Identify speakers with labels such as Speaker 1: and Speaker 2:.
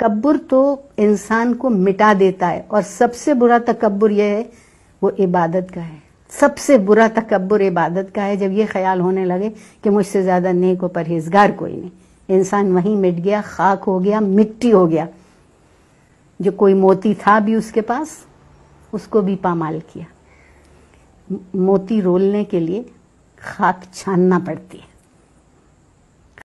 Speaker 1: तकबर तो इंसान को मिटा देता है और सबसे बुरा तकबर यह है वो इबादत का है सबसे बुरा तकबर इबादत का है जब ये ख्याल होने लगे कि मुझसे ज़्यादा नेक को परहेजगार कोई नहीं इंसान वहीं मिट गया खाक हो गया मिट्टी हो गया जो कोई मोती था भी उसके पास उसको भी पामाल किया मोती रोलने के लिए खाक छानना पड़ती है